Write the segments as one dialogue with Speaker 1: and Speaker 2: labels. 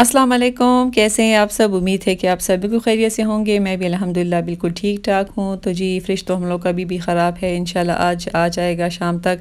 Speaker 1: अस्सलाम वालेकुम कैसे हैं आप सब उम्मीद है कि आप सब बिल्कुल खैरियत से होंगे मैं भी अल्हम्दुलिल्लाह बिल्कुल ठीक ठाक हूँ तो जी फ्रिज तो हम लोग का अभी भी ख़राब है इन आज आ जाएगा शाम तक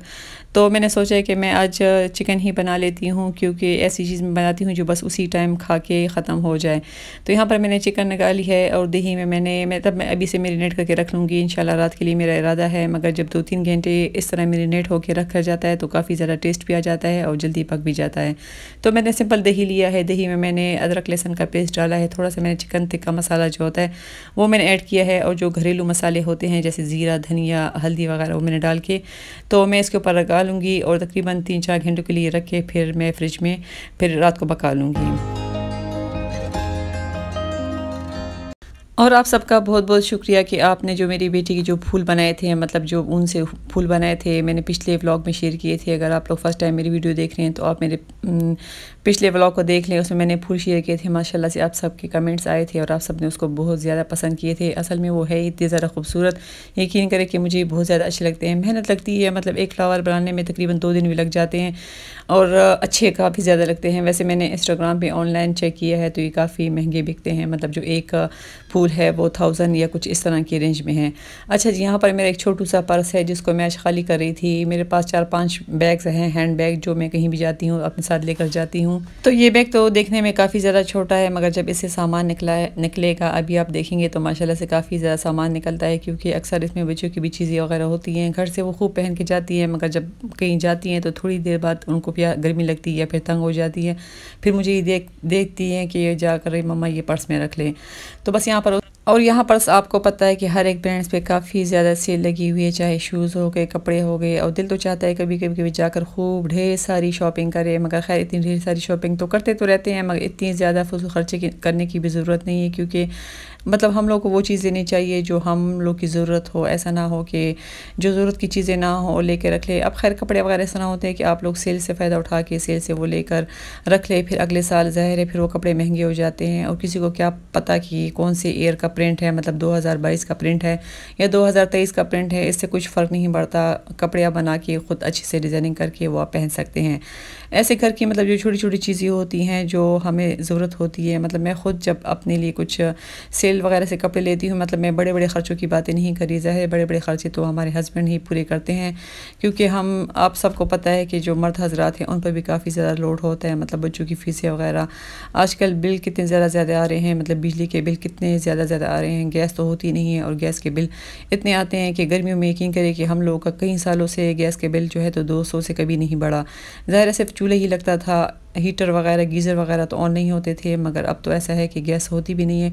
Speaker 1: तो मैंने सोचा है कि मैं आज चिकन ही बना लेती हूँ क्योंकि ऐसी चीज़ में बनाती हूँ जो बस उसी टाइम खा के ख़त्म हो जाए तो यहाँ पर मैंने चिकन निकाली है और दही में मैंने मैं तब मैं अभी से मेरीनेट करके रख लूँगी इन रात के लिए मेरा इरादा है मगर जब दो तीन घंटे इस तरह मेरीनेट होकर रखा जाता है तो काफ़ी ज़्यादा टेस्ट भी आ जाता है और जल्दी पक भी जाता है तो मैंने सिंपल दही लिया है दही में मैंने अदरक लहसन का पेस्ट डाला है थोड़ा सा मैंने चिकन टिक्का मसाला जो होता है वो मैंने ऐड किया है और जो घरेलू मसाले होते हैं जैसे ज़ीरा धनिया हल्दी वगैरह वो मैंने डाल के तो मैं इसके ऊपर लगा लूँगी और तकरीबन तीन चार घंटों के लिए रख के फिर मैं फ्रिज में फिर रात को पका लूँगी और आप सबका बहुत बहुत शुक्रिया कि आपने जो मेरी बेटी के जो फूल बनाए थे मतलब जो ऊन से फूल बनाए थे मैंने पिछले व्लॉग में शेयर किए थे अगर आप लोग फर्स्ट टाइम मेरी वीडियो देख रहे हैं तो आप मेरे पिछले व्लॉग को देख लें उसमें मैंने फूल शेयर किए थे माशाल्लाह से आप सबके कमेंट्स आए थे और आप सब ने उसको बहुत ज़्यादा पसंद किए थे असल में वो है इतने ज़्यादा खूबसूरत यकीन करें कि मुझे बहुत ज़्यादा अच्छे लगते हैं मेहनत लगती है मतलब एक फ्लावर बनाने में तकरीबन दो दिन भी लग जाते हैं और अच्छे काफ़ी ज़्यादा लगते हैं वैसे मैंने इंस्टाग्राम पर ऑनलाइन चेक किया है तो ये काफ़ी महंगे बिकते हैं मतलब जो एक फूल फूल है वो थाउजेंड या कुछ इस तरह की रेंज में है अच्छा जी यहाँ पर मेरा एक छोटू सा पर्स है जिसको मैं आज खाली कर रही थी मेरे पास चार पाँच बैग्स हैं हैंड बैग जो मैं कहीं भी जाती हूँ अपने साथ लेकर जाती हूँ तो ये बैग तो देखने में काफ़ी ज़्यादा छोटा है मगर जब इससे सामान निकला है निकलेगा अभी आप देखेंगे तो माशाला से काफ़ी ज़्यादा सामान निकलता है क्योंकि अक्सर इसमें बच्चों की भी चीज़ें वगैरह होती हैं घर से वो खूब पहन के जाती हैं मगर जब कहीं जाती हैं तो थोड़ी देर बाद उनको प्या गर्मी लगती है या फिर तंग हो जाती है फिर मुझे ये देख देखती हैं कि ये जा कर मम्मा ये पर्स में रख लें तो बस यहाँ पर और यहाँ पर आपको पता है कि हर एक ब्रांड्स पे काफ़ी ज़्यादा सेल लगी हुई है चाहे शूज़ हो गए कपड़े हो गए और दिल तो चाहता है कभी कभी कभी जाकर खूब ढेर सारी शॉपिंग करें मगर खैर इतनी ढेर सारी शॉपिंग तो करते तो रहते हैं मगर इतनी ज़्यादा फजूल खर्चे करने की भी ज़रूरत नहीं है क्योंकि मतलब हम लोग को वो चीज़ देनी चाहिए जो हम लोग की ज़रूरत हो ऐसा ना हो कि जो ज़रूरत की चीज़ें ना हो ले कर रख ले अब खैर कपड़े वगैरह ऐसा ना होते हैं कि आप लोग सेल से फ़ायदा उठा के सेल से वो लेकर रख ले फिर अगले साल ज़ाहिर है फिर वो कपड़े महंगे हो जाते हैं और किसी को क्या पता कि कौन से एयर का प्रिंट है मतलब 2022 का प्रिंट है या 2023 का प्रिंट है इससे कुछ फ़र्क नहीं पड़ता कपड़े आप बना के ख़ुद अच्छे से डिज़ाइनिंग करके वो आप पहन सकते हैं ऐसे घर की मतलब जो छोटी छोटी चीज़ें होती हैं जो हमें ज़रूरत होती है मतलब मैं ख़ुद जब अपने लिए कुछ सेल वगैरह से कपड़े लेती हूँ मतलब मैं बड़े बड़े ख़र्चों की बातें नहीं करी ज़ाहिर बड़े बड़े ख़र्चे तो हमारे हस्बैंड ही पूरे करते हैं क्योंकि हम आप सबको पता है कि जो मर्द हजरात हैं उन पर भी काफ़ी ज़्यादा लोड होता है मतलब बच्चों की फ़ीसें वगैरह आजकल बिल कितने ज़्यादा ज़्यादा आ रहे हैं मतलब बिजली के बिल कितने ज़्यादा ज़्यादा आ रहे हैं गैस तो होती नहीं है और गैस के बिल इतने आते हैं कि गर्मियों में यकीन करें कि हम लोगों का कई सालों से गैस के बिल जो है तो दो सौ से कभी नहीं बढ़ा ज़ाहिर सिर्फ चूल्हे ही लगता था हीटर वगैरह गीज़र वगैरह तो ऑन नहीं होते थे मगर अब तो ऐसा है कि गैस होती भी नहीं है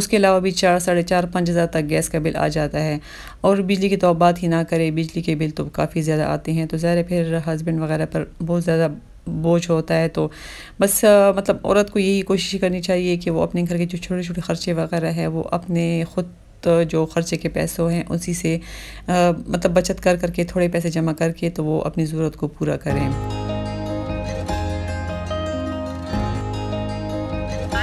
Speaker 1: उसके अलावा भी चार साढ़े चार पाँच हज़ार तक गैस का बिल आ जाता है और बिजली की तो बात ही ना करें बिजली के बिल तो काफ़ी ज़्यादा आते हैं तो ज़ाहिर फिर हस्बैंड वगैरह पर बहुत ज़्यादा बोझ होता है तो बस आ, मतलब औरत को यही कोशिश करनी चाहिए कि वो अपने घर के जो छोटे छोटे खर्चे वगैरह है वो अपने ख़ुद तो जो ख़र्चे के पैसों हैं उसी से आ, मतलब बचत कर करके थोड़े पैसे जमा करके तो वो अपनी ज़रूरत को पूरा करें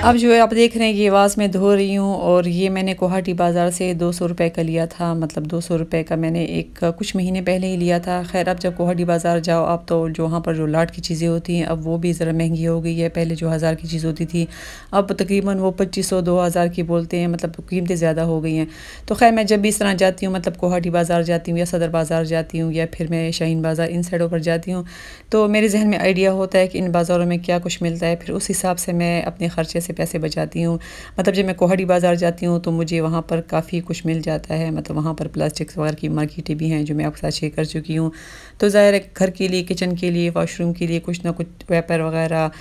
Speaker 1: अब जो है आप देख रहे हैं ये वास मैं धो रही हूँ और ये मैंने कोहाटी बाज़ार से दो सौ रुपये का लिया था मतलब दो सौ रुपये का मैंने एक कुछ महीने पहले ही लिया था खैर अब जब कोहाटी बाज़ार जाओ आप तो जो वहाँ पर जो लाट की चीज़ें होती हैं अब वो भी ज़रा महंगी हो गई है पहले जो हज़ार की चीज़ होती थी अब तकरीबन वो पच्चीस सौ दो हज़ार की बोलते हैं मतलब कीमतें ज़्यादा हो गई हैं तो खैर मैं जब भी इस तरह जाती हूँ मतलब कोहाटी बाज़ार जाती हूँ या सदर बाज़ार जाती हूँ या फिर मैं शाहीन बाज़ार इन साइडों पर जाती हूँ तो मेरे जहन में आइडिया होता है कि इन बाज़ारों में क्या कुछ मिलता है फिर उस हिसाब से मैं अपने ख़र्चे से से पैसे बचाती हूँ मतलब जब मैं कोहड़ी बाज़ार जाती हूँ तो मुझे वहाँ पर काफ़ी कुछ मिल जाता है मतलब वहाँ पर प्लास्टिक्स वगैरह की मार्केटें भी हैं जो मैं आपके साथ शेयर कर चुकी हूँ तो ज़ाहिर है घर के लिए किचन के लिए वाशरूम के लिए कुछ ना कुछ वेपर वगैरह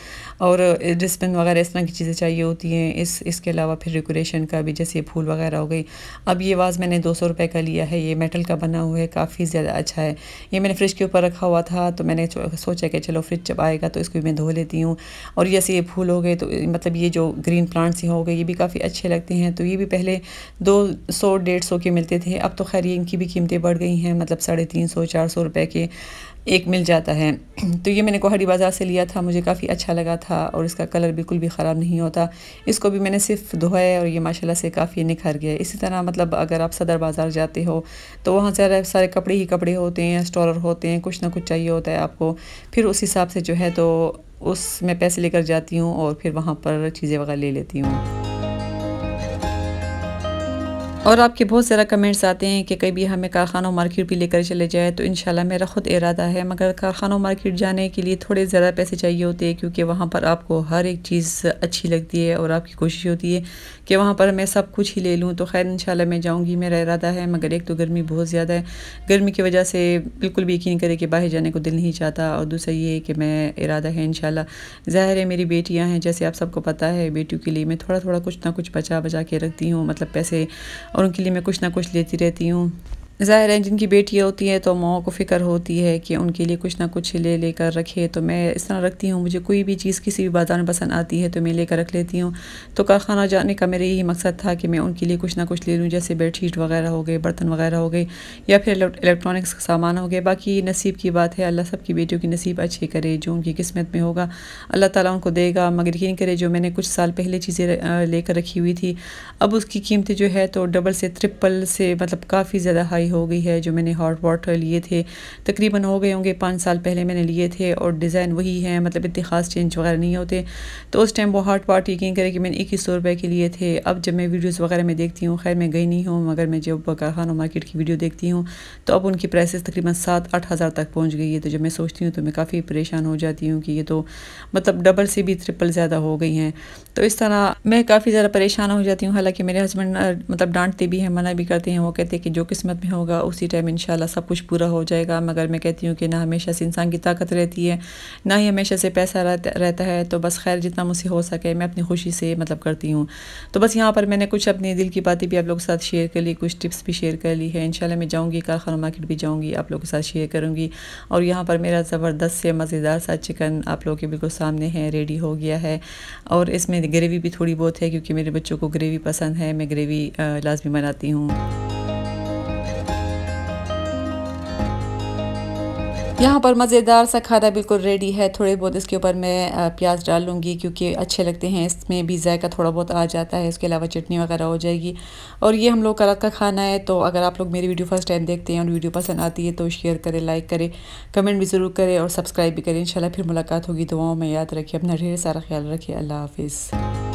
Speaker 1: और डिस्पिन वगैरह इस तरह की चीज़ें चाहिए होती हैं इस इसके अलावा फिर डेकोरेशन का भी जैसे फूल वगैरह हो गई अब ये वाज़ मैंने दो सौ रुपये का लिया है ये मेटल का बना हुआ है काफ़ी ज़्यादा अच्छा है ये मैंने फ्रिज के ऊपर रखा हुआ था तो मैंने सोचा कि चलो फ्रिज जब आएगा तो इसको मैं धो लेती हूँ और जैसे ये फूल हो गए तो मतलब ये जो जो ग्रीन प्लांट्स ही हो गए ये भी काफ़ी अच्छे लगते हैं तो ये भी पहले दो सौ डेढ़ सौ के मिलते थे अब तो खैर इनकी भी कीमतें बढ़ गई हैं मतलब साढ़े तीन सौ चार सौ रुपये के एक मिल जाता है तो ये मैंने कोहरी बाज़ार से लिया था मुझे काफ़ी अच्छा लगा था और इसका कलर बिल्कुल भी ख़राब नहीं होता इसको भी मैंने सिर्फ धोया और ये माशाल्लाह से काफ़ी निखर गया इसी तरह मतलब अगर आप सदर बाज़ार जाते हो तो वहाँ से सारे कपड़े ही कपड़े होते हैं स्टोर होते हैं कुछ ना कुछ चाहिए होता है आपको फिर उस हिसाब से जो है तो उस मैं पैसे लेकर जाती हूँ और फिर वहाँ पर चीज़ें वगैरह ले लेती हूँ और आपके बहुत सारा कमेंट्स आते हैं कि कभी हमें कारखाना मार्केट भी लेकर चले जाए तो इन मेरा ख़ुद इरादा है मगर कारखाना मार्केट जाने के लिए थोड़े ज़्यादा पैसे चाहिए होते हैं क्योंकि वहाँ पर आपको हर एक चीज़ अच्छी लगती है और आपकी कोशिश होती है कि वहाँ पर मैं सब कुछ ही ले लूँ तो खैर इनशाला मैं जाऊँगी मेरा इरादा है मगर एक तो गर्मी बहुत ज़्यादा है गर्मी की वजह से बिल्कुल भी यकीन करे कि बाहर जाने को दिल नहीं चाहता और दूसरा ये है कि मैं इरादा है इन ज़ाहिर है मेरी बेटियाँ हैं जैसे आप सबको पता है बेटियों के लिए मैं थोड़ा थोड़ा कुछ ना कुछ बचा बचा के रखती हूँ मतलब पैसे और उनके लिए मैं कुछ ना कुछ लेती रहती हूँ ज़ाहिर है जिनकी बेटियाँ होती हैं तो माओ को फ़िक्र होती है कि उनके लिए कुछ ना कुछ ले लेकर रखे तो मैं इस तरह रखती हूँ मुझे कोई भी चीज़ किसी भी बाज़ार में पसंद आती है तो मैं ले कर रख लेती हूँ तो कारखाना जाने का मेरा यही मकसद था कि मैं उनके लिए कुछ ना कुछ ले लूँ जैसे बेड शीट वगैरह हो गए बर्तन वगैरह हो गए या फिर इलेक्ट्रॉनिक्स का सामान हो गया बाकी नसीब की बात है अल्लाह सब की बेटियों की नसीब अच्छी करे जो उनकी किस्मत में होगा अल्लाह ताली उनको देगा मगर यकीन करे जो मैंने कुछ साल पहले चीज़ें लेकर रखी हुई थी अब उसकी कीमतें जो है तो डबल से ट्रिपल से मतलब काफ़ी ज़्यादा हाई ड्राई हो गई है जो मैंने हॉट वाटर लिए थे तकरीबन हो गए होंगे पाँच साल पहले मैंने लिए थे और डिज़ाइन वही है मतलब इतने खास चेंज वगैरह नहीं होते तो उस टाइम वो हॉट वाटर यकीन करें कि मैंने इक्कीस सौ रुपये के लिए थे अब जब मैं वीडियोज़ वगैरह में देखती हूँ खैर मैं गई नहीं हूँ मगर मैं जब कारखाना मार्केट की वीडियो देखती हूँ तो अब उनकी प्राइसेस तकरीबन सात आठ हज़ार तक पहुँच गई है तो जब मैं सोचती हूँ तो मैं काफ़ी परेशान हो जाती हूँ कि ये तो मतलब डबल से भी ट्रिपल ज़्यादा हो गई हैं तो इस तरह मैं काफ़ी ज़्यादा परेशान हो जाती हूँ हालांकि मेरे हस्बैंड मतलब डांटते भी हैं मना भी करते हैं वो कहते हैं कि जो किस्मत में होगा उसी टाइम इन सब कुछ पूरा हो जाएगा मगर मैं कहती हूँ कि ना हमेशा से इंसान की ताकत रहती है ना ही हमेशा से पैसा रहता है तो बस खैर जितना मुझसे हो सके मैं अपनी खुशी से मतलब करती हूँ तो बस यहाँ पर मैंने कुछ अपनी दिल की बातें भी आप लोगों के साथ शेयर कर ली कुछ टिप्स भी शेयर कर ली है इन मैं जाऊँगी कारखाना मार्केट भी जाऊँगी आप लोगों के साथ शेयर करूँगी और यहाँ पर मेरा ज़बरदस्त से मज़ेदार सा चिकन आप लोगों के बिल्कुल सामने है रेडी हो गया है और इसमें ग्रेवी भी थोड़ी बहुत है क्योंकि मेरे बच्चों को ग्रेवी पसंद है मैं ग्रेवी लाजमी बनाती हूँ यहाँ पर मज़ेदार सा खाना बिल्कुल रेडी है थोड़े बहुत इसके ऊपर मैं प्याज डाल लूँगी क्योंकि अच्छे लगते हैं इसमें भी जायका थोड़ा बहुत आ जाता है इसके अलावा चटनी वगैरह हो जाएगी और ये हम लोग का रात का खाना है तो अगर आप लोग मेरी वीडियो फर्स्ट टाइम देखते हैं और वीडियो पसंद आती है तो शेयर करें लाइक करें कमेंट भी ज़रूर करें और सब्सक्राइब भी करें इंशाल्लाह फिर मुलाकात होगी दुआओं में याद रखिए अपना ढेर सारा ख्याल रखिए अल्लाह हाफिज़